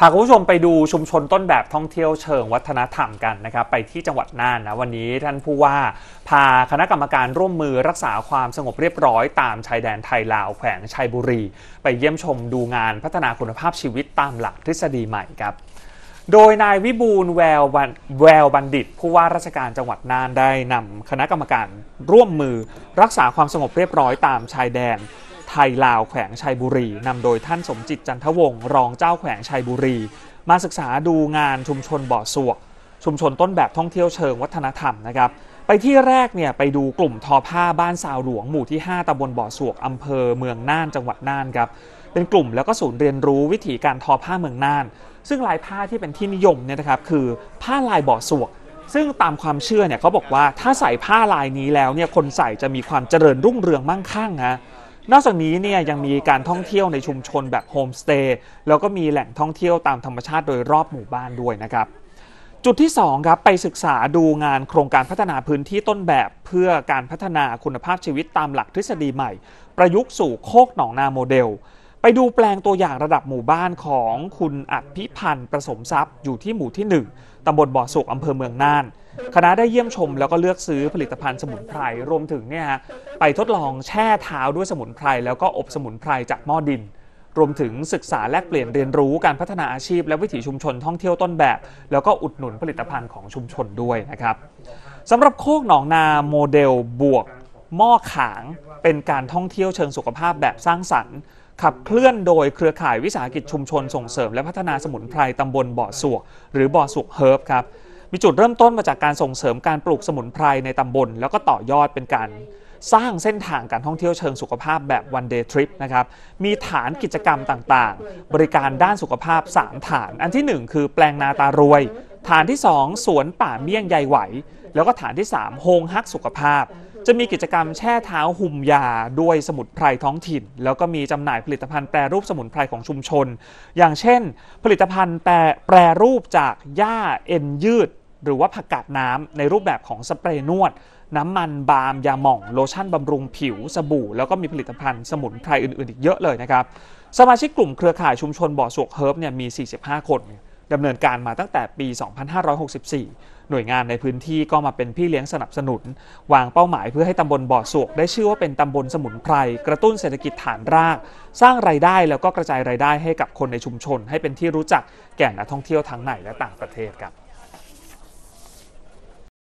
พาคุณผู้ชมไปดูชุมชนต้นแบบท่องเที่ยวเชิงวัฒนธรรมกันนะครับไปที่จังหวัดน่านนะวันนี้ท่านผู้ว่าพาคณะกรรมการร่วมมือรักษาความสงบเรียบร้อยตามชายแดนไทยลาว แขวงชัยบุรี ไปเยี่ยมชมดูงานพัฒนาคุณภาพชีวิตตามหลักทฤษฎีใหม่ครับ โดยนายวิบูลแววแววบัณฑิต ผู้ว่าราชการจังหวัดน่านได้นำคณะกรรมการร่วมมือ รักษาความสงบเรียบร้อยตามชายแดนไทยลาวแขวงชัยบุรีนำโดยท่านสมจิตจันทวงศ์รองเจ้าแขวงชัยบุรี มาศึกษาดูงานชุมชนบ่อสวก ชุมชนต้นแบบท่องเที่ยวเชิงวัฒนธรรมนะครับ ไปที่แรกเนี่ยไปดูกลุ่มทอผ้าบ้านสาวหลวงหมู่ที่ 5ตำบลบ่อสวกอำเภอเมืองน่านจังหวัดน่านครับเป็นกลุ่มแล้วก็ศูนย์เรียนรู้วิถีการทอผ้าเมืองน่าน ซึ่งลายผ้าที่เป็นที่นิยมเนี่ยนะครับคือผ้าลายบ่อสวก ซึ่งตามความเชื่อเนี่ยเขาบอกว่าถ้าใส่ผ้าลายนี้แล้วเนี่ยคนใส่จะมีความเจริญรุ่งเรืองมั่งคั่งนะนอกจากนี้เนี่ยยังมีการท่องเที่ยวในชุมชนแบบโฮมสเตย์แล้วก็มีแหล่งท่องเที่ยวตามธรรมชาติโดยรอบหมู่บ้านด้วยนะครับ จุดที่2ครับไปศึกษาดูงานโครงการพัฒนาพื้นที่ต้นแบบเพื่อการพัฒนาคุณภาพชีวิตตามหลักทฤษฎีใหม่ ประยุกต์สู่โคกหนองนาโมเดล ไปดูแปลงตัวอย่างระดับหมู่บ้านของคุณอัพิพันธ์ประสมทรัพย์อยู่ที่หมู่ที่ 1ตำบลบ่อสุกอำเภอเมืองน่านคณะได้เยี่ยมชมแล้วก็เลือกซื้อผลิตภัณฑ์สมุนไพร รวมถึงเนี่ยฮะไปทดลองแช่เท้าด้วยสมุนไพรแล้วก็อบสมุนไพรจากหม้อดิน รวมถึงศึกษาแลกเปลี่ยนเรียนรู้ การพัฒนาอาชีพ และวิถีชุมชน ท่องเที่ยวต้นแบบ แล้วก็อุดหนุนผลิตภัณฑ์ของชุมชนด้วยนะครับสำหรับโคกหนองนาโมเดลบวก หม้อขางเป็นการท่องเที่ยวเชิงสุขภาพแบบสร้างสรรค์ ขับเคลื่อนโดยเครือข่ายวิสาหกิจชุมชนส่งเสริมและพัฒนาสมุนไพรตำบลบ่อสวกหรือบ่อสวกเฮิร์บครับมีจุดเริ่มต้นมาจากการส่งเสริมการปลูกสมุนไพรในตำบลแล้วก็ต่อยอดเป็นการสร้างเส้นทางการท่องเที่ยวเชิงสุขภาพแบบ one day trip นะครับ มีฐานกิจกรรมต่างๆ บริการด้านสุขภาพ 3 ฐาน อันที่ 1 คือแปลงนาตารวย ฐานที่ 2 สวนป่าเมี่ยงใหญ่ไหว แล้วก็ฐานที่ 3โฮงฮักสุขภาพจะมีกิจกรรมแช่เท้าหุ่มยาด้วยสมุนไพรท้องถิ่น แล้วก็มีจำหน่ายผลิตภัณฑ์แปรรูปสมุนไพรของชุมชน อย่างเช่น ผลิตภัณฑ์แปรแปรรูปจากหญ้าเอ็นยืด หรือว่าผักกาดน้ำในรูปแบบของสเปรย์นวด น้ำมันบาล์มยาหม่อง โลชั่นบำรุงผิวสบู่ แล้วก็มีผลิตภัณฑ์สมุนไพรอื่นๆอีกเยอะเลยนะครับสมาชิกกลุ่มเครือข่ายชุมชนบ่อสวกเฮิร์บเนี่ยมี 45 คนดำเนินการมาตั้งแต่ปี 2564หน่วยงานในพื้นที่ก็มาเป็นพี่เลี้ยงสนับสนุน วางเป้าหมายเพื่อให้ตำบลบ่อสวกได้ชื่อว่าเป็นตำบลสมุนไพร กระตุ้นเศรษฐกิจฐานราก สร้างไรายได้แล้วก็กระจายไรายได้ให้กับคนในชุมชนให้เป็นที่รู้จักแก่นักท่องเที่ยวทั้งในและต่างประเทศครับ